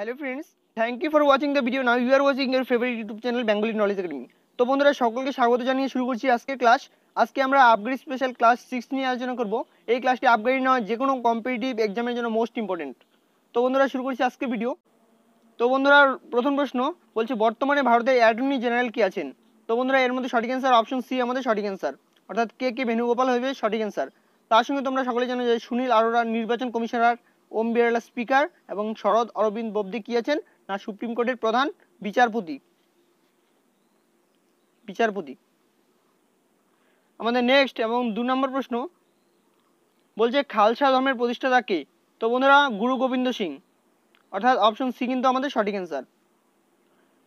hello friends thank you for watching the video now you are watching your favourite YouTube channel Bengali knowledge academy তো বন্ধুরা সকলকে স্বাগত জানিয়ে শুরু করছি আজকের ক্লাস আজকে আমরা আপগ্রেড স্পেশাল ক্লাস সিক্স নিয়ে আলোচনা করব এই ক্লাসটি আপগ্রেড নেওয়া যে কোনো কম্পিটিটিভ এক্সামের জন্য মোস্ট ইম্পর্টেন্ট তো বন্ধুরা শুরু করছি আজকে ভিডিও তো বন্ধুরা প্রথম প্রশ্ন বলছে বর্তমানে ভারতের অ্যাটর্নি জেনারেল কি আছেন তো বন্ধুরা এর মধ্যে সঠিক অ্যান্সার অপশন সি আমাদের সঠিক অ্যান্সার অর্থাৎ কে কে ভেনুগোপাল হবে সঠিক অ্যান্সার তার সঙ্গে তোমরা সকলে জানো যে সুনীল আরোরা নির্বাচন কমিশনার ওম বিড়লা স্পিকার এবং শরদ অরবিন্দ ববদি কি আছেন না সুপ্রিম কোর্টের প্রধান বিচারপতি বিচারপতি আমাদের নেক্সট এবং দু নম্বর প্রশ্ন বলছে খালসা ধর্মের প্রতিষ্ঠাতা কে তো বন্ধুরা গুরু গোবিন্দ সিং অর্থাৎ অপশন সি কিন্তু আমাদের সঠিক অ্যান্সার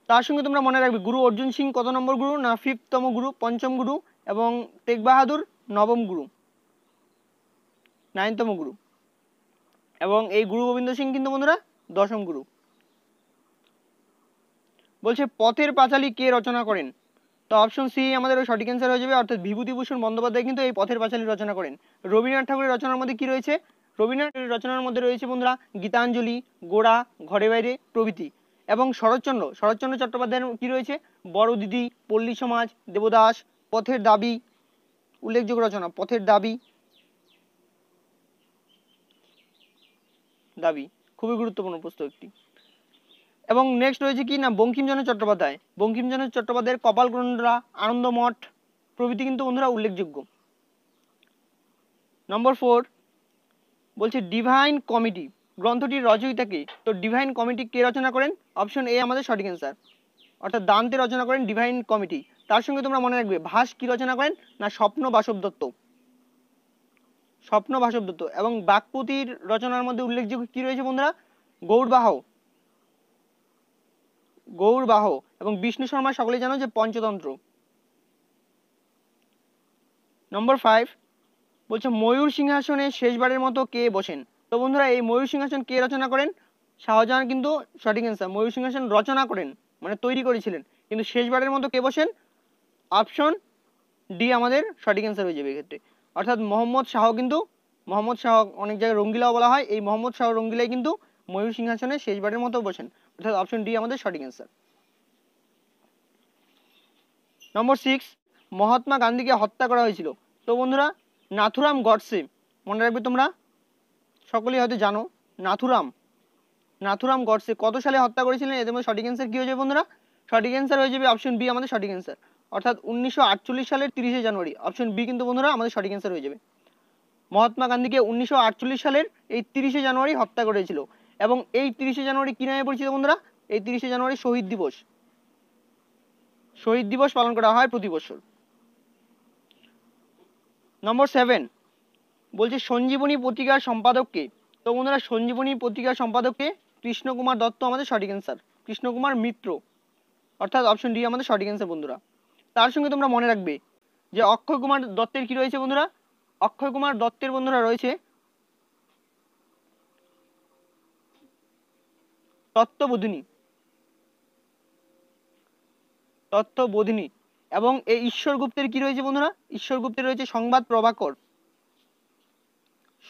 তার সঙ্গে তোমরা মনে রাখবে গুরু অর্জুন সিং কত নম্বর গুরু না ফিফতম গুরু পঞ্চম গুরু এবং তেগ বাহাদুর নবম গুরু নাইনতম গুরু এবং এই গুরু গোবিন্দ সিং কিন্তু বন্ধুরা দশম গুরু বলছে পথের পাঁচালী কে রচনা করেন তো অপশন সি আমাদের সঠিক অ্যান্সার হয়ে যাবে অর্থাৎ বিভূতিভূষণ বন্দ্যোপাধ্যায় কিন্তু এই পথের পাঁচালী রচনা করেন রবীন্দ্রনাথ ঠাকুরের রচনার মধ্যে কি রয়েছে রবীন্দ্রনাথ রচনার মধ্যে রয়েছে বন্ধুরা গীতাঞ্জলি গোড়া ঘরে বাইরে প্রভৃতি এবং শরৎচন্দ্র শরৎচন্দ্র চট্টোপাধ্যায়ের কি রয়েছে বড় দিদি পল্লী সমাজ দেবদাস পথের দাবি উল্লেখযোগ্য রচনা পথের দাবি দাবি খুবই গুরুত্বপূর্ণ প্রশ্ন একটি এবং নেক্সট রয়েছে কি না বঙ্কিমচন্দ্র চট্টোপাধ্যায় বঙ্কিমচন্দ্র চট্টোপাধ্যায়ের কপালগ্রন্থরা আনন্দমঠ প্রভৃতি কিন্তু বন্ধুরা উল্লেখযোগ্য নম্বর ফোর বলছে ডিভাইন কমিটি গ্রন্থটির রচয়িতাকে তো ডিভাইন কমিটি কে রচনা করেন অপশন এ আমাদের সঠিক অ্যান্সার অর্থাৎ দান্তে রচনা করেন ডিভাইন কমিটি তার সঙ্গে তোমরা মনে রাখবে ভাস কি রচনা করেন না স্বপ্ন বাসব দত্ত স্বপ্ন ভাসব দত্ত এবং বাকপতির রচনার মধ্যে উল্লেখযোগ্য কি রয়েছে বন্ধুরা গৌরবাহ গৌরবাহ এবং বিষ্ণু শর্মা সকলে জানো যে পঞ্চতন্ত্র নম্বর ফাইভ বলছে ময়ূর সিংহাসনে শেষবারের মতো কে বসেন তো বন্ধুরা এই ময়ূর সিংহাসন কে রচনা করেন শাহজাহান কিন্তু সঠিক অ্যান্সার ময়ূর সিংহাসন রচনা করেন মানে তৈরি করেছিলেন কিন্তু শেষবারের মতো কে বসেন অপশন ডি আমাদের সঠিক অ্যান্সার হয়ে যাবে এক্ষেত্রে অর্থাৎ মোহাম্মদ শাহ কিন্তু মোহাম্মদ শাহ অনেক জায়গায় রঙ্গিলাও বলা হয় এই মোহাম্মদ শাহ রঙ্গিলাই কিন্তু ময়ূর সিংহাসনে শেষবারের মতো বসেন অর্থাৎ অপশন ডি আমাদের সঠিক অ্যান্সার নম্বর সিক্স মহাত্মা গান্ধীকে হত্যা করা হয়েছিল তো বন্ধুরা নাথুরাম গডসে মনে রাখবে তোমরা সকলেই হয়তো জানো নাথুরাম নাথুরাম গডসে কত সালে হত্যা করেছিলেন এদের মধ্যে সঠিক অ্যান্সার কী হয়ে যাবে বন্ধুরা সঠিক অ্যান্সার হয়ে যাবে অপশন বি আমাদের সঠিক অ্যান্সার অর্থাৎ উনিশশো সালের তিরিশে জানুয়ারি অপশন বি কিন্তু বন্ধুরা আমাদের সঠিক অ্যান্সার হয়ে যাবে মহাত্মা গান্ধীকে উনিশশো সালের এই তিরিশে জানুয়ারি হত্যা করেছিল এবং এই তিরিশে জানুয়ারি কী নামে পরিচিত বন্ধুরা এই তিরিশে জানুয়ারি শহীদ দিবস শহীদ দিবস পালন করা হয় প্রতি বছর নম্বর সেভেন বলছে সঞ্জীবনী পত্রিকার সম্পাদককে তো বন্ধুরা সঞ্জীবনী পত্রিকার সম্পাদককে কৃষ্ণকুমার দত্ত আমাদের সঠিক অ্যান্সার কৃষ্ণকুমার মিত্র অর্থাৎ অপশন ডি আমাদের সঠিক অ্যান্সার বন্ধুরা তার সঙ্গে তোমরা মনে রাখবে যে অক্ষয় কুমার দত্তের কি রয়েছে বন্ধুরা অক্ষয় কুমার দত্তের বন্ধুরা রয়েছে তত্ত্ববোধিনী তত্ত্ববোধিনী এবং এই ঈশ্বর গুপ্তের কি রয়েছে বন্ধুরা ঈশ্বর গুপ্তের রয়েছে সংবাদ প্রভাকর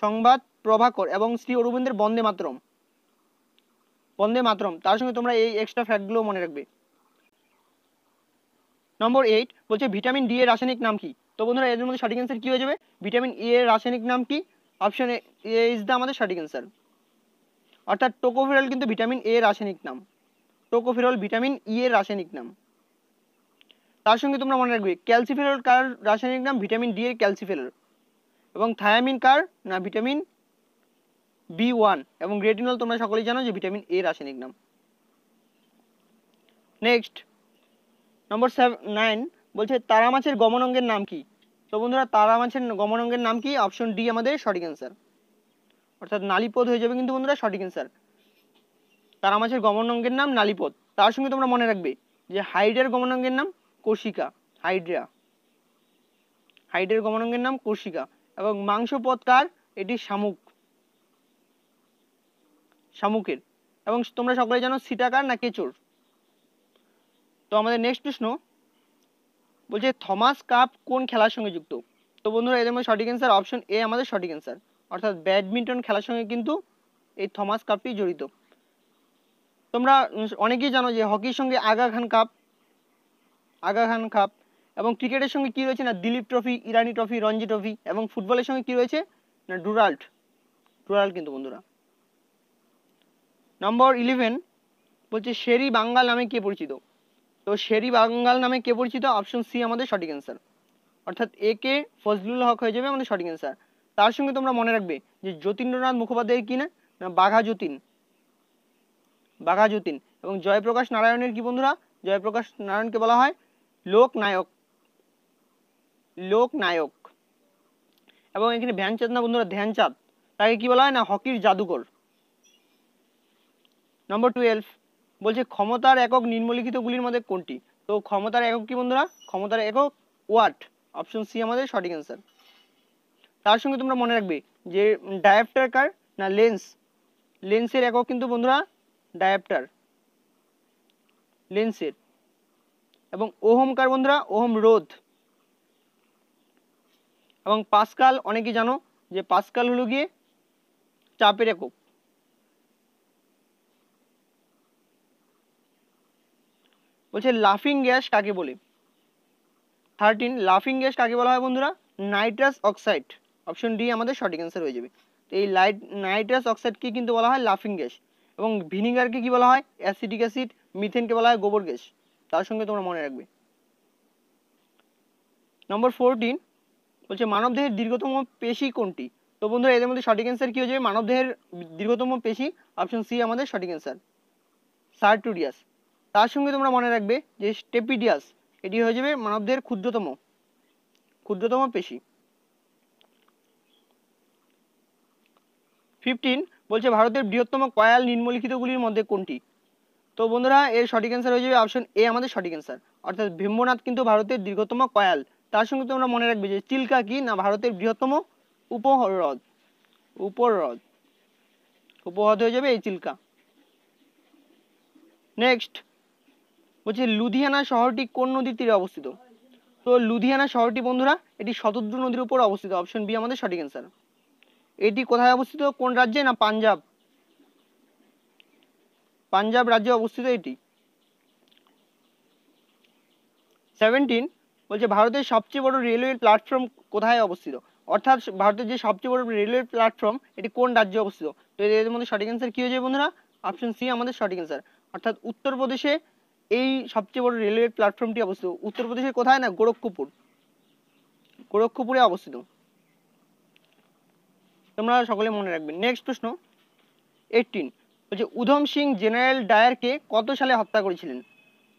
সংবাদ প্রভাকর এবং শ্রী অরবিন্দের বন্দে মাতরম বন্দে মাতরম তার সঙ্গে তোমরা এই এক্সট্রা ফ্যাক্টগুলো মনে রাখবে নম্বর এইট বলছে ভিটামিন ডি এর রাসায়নিক নাম কি তো বন্ধুরা এদের মধ্যে সঠিক অ্যান্সার কি হয়ে যাবে ভিটামিন ই এর রাসায়নিক নাম কি অপশন এ ইজ দ্য আমাদের সঠিক অ্যান্সার অর্থাৎ টোকোফেরল কিন্তু ভিটামিন এ রাসায়নিক নাম টোকোফেরল ভিটামিন ই এর রাসায়নিক নাম তার সঙ্গে তোমরা মনে রাখবে ক্যালসিফেরল কার রাসায়নিক নাম ভিটামিন ডি এর ক্যালসিফেরল এবং থায়ামিন কার না ভিটামিন বি ওয়ান এবং গ্রেটিনল তোমরা সকলেই জানো যে ভিটামিন এ রাসায়নিক নাম নেক্সট নম্বর নাইন বলছে তারা মাছের অঙ্গের নাম কি তো বন্ধুরা তারা মাছের অঙ্গের নাম কি অপশন ডি আমাদের সঠিক অ্যান্সার অর্থাৎ নালীপথ হয়ে যাবে কিন্তু বন্ধুরা সঠিক অ্যান্সার তারা মাছের অঙ্গের নাম নালীপথ তার সঙ্গে তোমরা মনে রাখবে যে হাইড্রার অঙ্গের নাম কোশিকা হাইড্রা হাইড্রের অঙ্গের নাম কোশিকা এবং পথ কার এটি শামুক শামুকের এবং তোমরা সকলে জানো সিটাকার না কেচোর তো আমাদের নেক্সট প্রশ্ন বলছে থমাস কাপ কোন খেলার সঙ্গে যুক্ত তো বন্ধুরা এদের মধ্যে সঠিক অ্যান্সার অপশন এ আমাদের সঠিক অ্যান্সার অর্থাৎ ব্যাডমিন্টন খেলার সঙ্গে কিন্তু এই থমাস কাপটি জড়িত তোমরা অনেকেই জানো যে হকির সঙ্গে আগা খান কাপ আগা খান কাপ এবং ক্রিকেটের সঙ্গে কী রয়েছে না Duleep trophy Irani trophy Ranji trophy এবং ফুটবলের সঙ্গে কী রয়েছে না ডুরাল্ট ডুরাল্ট কিন্তু বন্ধুরা নম্বর ইলেভেন বলছে শেরি বাঙ্গাল নামে কে পরিচিত তো শেরি বাঙ্গাল নামে কে পরিচিত অপশন সি আমাদের সঠিক অ্যান্সার অর্থাৎ এ কে ফজলুল হক হয়ে যাবে আমাদের সঠিক অ্যান্সার তার সঙ্গে তোমরা মনে রাখবে যে যতীন্দ্রনাথ মুখোপাধ্যায়ের কি না বাঘা যতীন বাঘা যতীন এবং জয়প্রকাশ নারায়ণের কি বন্ধুরা জয়প্রকাশ নারায়ণকে বলা হয় লোকনায়ক লোকনায়ক এবং এখানে ধ্যানচাঁদ না বন্ধুরা ধ্যানচাঁদ তাকে কি বলা হয় না হকির জাদুকর নম্বর টুয়েলভ বলছে ক্ষমতার একক নিম্নলিখিতগুলির মধ্যে কোনটি তো ক্ষমতার একক কি বন্ধুরা ক্ষমতার একক ওয়াট অপশন সি আমাদের সঠিক অ্যান্সার তার সঙ্গে তোমরা মনে রাখবে যে ডায়াপ্টার কার না লেন্স লেন্সের একক কিন্তু বন্ধুরা ডায়াপ্টার লেন্সের এবং ওহম কার বন্ধুরা ওহম রোধ এবং পাসকাল অনেকেই জানো যে পাসকাল হলো গিয়ে চাপের একক বলছে লাফিং গ্যাস কাকে বলে থার্টিন লাফিং গ্যাস কাকে বলা হয় বন্ধুরা নাইট্রাস অক্সাইড অপশন ডি আমাদের সঠিক অ্যান্সার হয়ে যাবে তো এই লাইট নাইট্রাস অক্সাইডকে কিন্তু বলা হয় লাফিং গ্যাস এবং ভিনিগারকে কি বলা হয় অ্যাসিডিক অ্যাসিড মিথেনকে বলা হয় গোবর গ্যাস তার সঙ্গে তোমরা মনে রাখবে নম্বর ফোরটিন বলছে মানবদেহের দীর্ঘতম পেশি কোনটি তো বন্ধুরা এদের মধ্যে সঠিক অ্যান্সার কী হয়ে যাবে মানবদেহের দীর্ঘতম পেশি অপশন সি আমাদের সঠিক অ্যান্সার সার্টুরিয়াস তার সঙ্গে তোমরা মনে রাখবে যে স্টেপিডিয়াস এটি হয়ে যাবে মানবদের ক্ষুদ্রতম ক্ষুদ্রতম পেশি ফিফটিন বলছে ভারতের বৃহত্তম কয়াল নিম্নলিখিতগুলির মধ্যে কোনটি তো বন্ধুরা এর সঠিক অ্যান্সার হয়ে যাবে অপশন এ আমাদের সঠিক অ্যান্সার অর্থাৎ ভীম্বনাথ কিন্তু ভারতের দীর্ঘতম কয়াল তার সঙ্গে তোমরা মনে রাখবে যে চিল্কা কি না ভারতের বৃহত্তম উপহ্রদ উপহ্রদ উপহ্রদ হয়ে যাবে এই চিল্কা নেক্সট বলছে লুধিয়ানা শহরটি কোন নদীর তীরে অবস্থিত তো লুধিয়ানা শহরটি বন্ধুরা এটি শতদ্রু নদীর উপর অবস্থিত অপশন বি আমাদের সঠিক অ্যান্সার এটি কোথায় অবস্থিত কোন রাজ্যে না পাঞ্জাব পাঞ্জাব রাজ্যে অবস্থিত এটি সেভেন্টিন বলছে ভারতের সবচেয়ে বড় রেলওয়ে প্ল্যাটফর্ম কোথায় অবস্থিত অর্থাৎ ভারতের যে সবচেয়ে বড় রেলওয়ে প্ল্যাটফর্ম এটি কোন রাজ্যে অবস্থিত তো এদের মধ্যে সঠিক অ্যান্সার কি হয়ে যায় বন্ধুরা অপশন সি আমাদের সঠিক অ্যান্সার অর্থাৎ উত্তরপ্রদেশে এই সবচেয়ে বড় রেলওয়ে প্ল্যাটফর্মটি অবস্থিত উত্তরপ্রদেশের কোথায় না গোরক্ষপুর গোরক্ষপুরে অবস্থিত তোমরা সকলে মনে রাখবে নেক্সট প্রশ্ন এইটিন বলছে উধম সিং জেনারেল ডায়ারকে কত সালে হত্যা করেছিলেন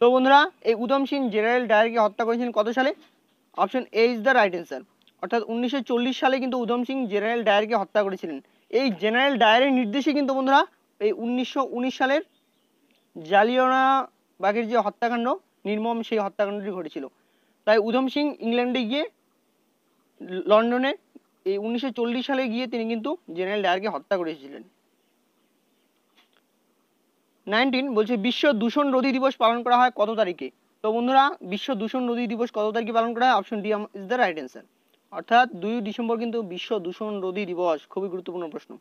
তো বন্ধুরা এই উধম সিং জেনারেল ডায়ারকে হত্যা করেছিলেন কত সালে option A is the right answer অর্থাৎ উনিশশো সালে কিন্তু উধম সিং জেনারেল ডায়ারকে হত্যা করেছিলেন এই জেনারেল ডায়ারের নির্দেশে কিন্তু বন্ধুরা এই উনিশশো সালের জালিয়ানা বাঘের যে হত্যাকাণ্ড নির্মম সেই হত্যাকাণ্ডটি ঘটেছিল তাই উধম সিং ইংল্যান্ডে গিয়ে লন্ডনে এই উনিশশো সালে গিয়ে তিনি কিন্তু জেনারেল ডায়ারকে হত্যা করেছিলেন নাইনটিন বলছে বিশ্ব দূষণ রোধী দিবস পালন করা হয় কত তারিখে তো বন্ধুরা বিশ্ব দূষণ রোধী দিবস কত তারিখে পালন করা হয় option D is the right answer অর্থাৎ দুই ডিসেম্বর কিন্তু বিশ্ব দূষণ রোধী দিবস খুবই গুরুত্বপূর্ণ প্রশ্ন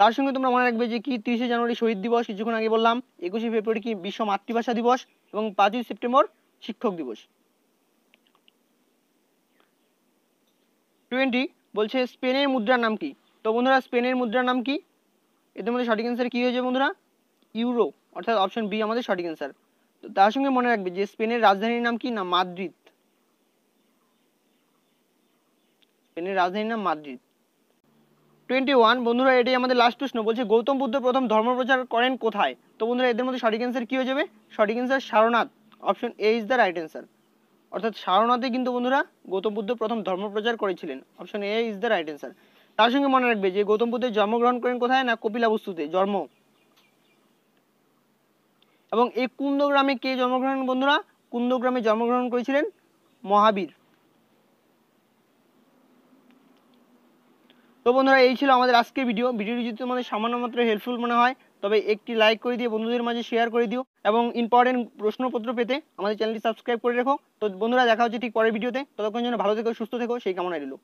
তার সঙ্গে তোমরা মনে রাখবে যে কি তিরিশে জানুয়ারি শহীদ দিবস কিছুক্ষণ আগে বললাম একুশে ফেব্রুয়ারি কি বিশ্ব মাতৃভাষা দিবস এবং পাঁচই সেপ্টেম্বর শিক্ষক দিবস টোয়েন্টি বলছে স্পেনের মুদ্রার নাম কি তো বন্ধুরা স্পেনের মুদ্রার নাম কি এদের মধ্যে সঠিক অ্যান্সার কী হয়েছে বন্ধুরা ইউরো অর্থাৎ অপশন বি আমাদের সঠিক অ্যান্সার তো তার সঙ্গে মনে রাখবে যে স্পেনের রাজধানীর নাম কি না মাদ্রিদ স্পেনের রাজধানীর নাম মাদ্রিদ টোয়েন্টি ওয়ান বন্ধুরা এটি আমাদের লাস্ট প্রশ্ন বলছে গৌতম বুদ্ধ প্রথম ধর্ম প্রচার করেন কোথায় তো বন্ধুরা এদের মধ্যে সঠিক অ্যান্সার কী হয়ে যাবে সঠিক answer Sarnath option A is the right answer অর্থাৎ সারনাথে কিন্তু বন্ধুরা গৌতম বুদ্ধ প্রথম ধর্ম প্রচার করেছিলেন option A is the right answer তার সঙ্গে মনে রাখবে যে গৌতম বুদ্ধের জন্মগ্রহণ করেন কোথায় না কপিলাবস্তুতে জন্ম এবং এই কুন্দ গ্রামে কে জন্মগ্রহণ বন্ধুরা কুন্দ গ্রামে জন্মগ্রহণ করেছিলেন মহাবীর তো বন্ধুরা এই ছিল আমাদের আজকের ভিডিও ভিডিওটি যদি তোমাদের সামান্য মাত্র হেল্পফুল মনে হয় তবে একটি লাইক করে দিয়ে বন্ধুদের মাঝে শেয়ার করে দিও এবং ইম্পর্টেন্ট প্রশ্নপত্র পেতে আমাদের চ্যানেলটি সাবস্ক্রাইব করে রেখো তো বন্ধুরা দেখা হচ্ছে ঠিক পরের ভিডিওতে ততক্ষণ যেন ভালো থেকো সুস্থ থেকো সেই কামনা রইল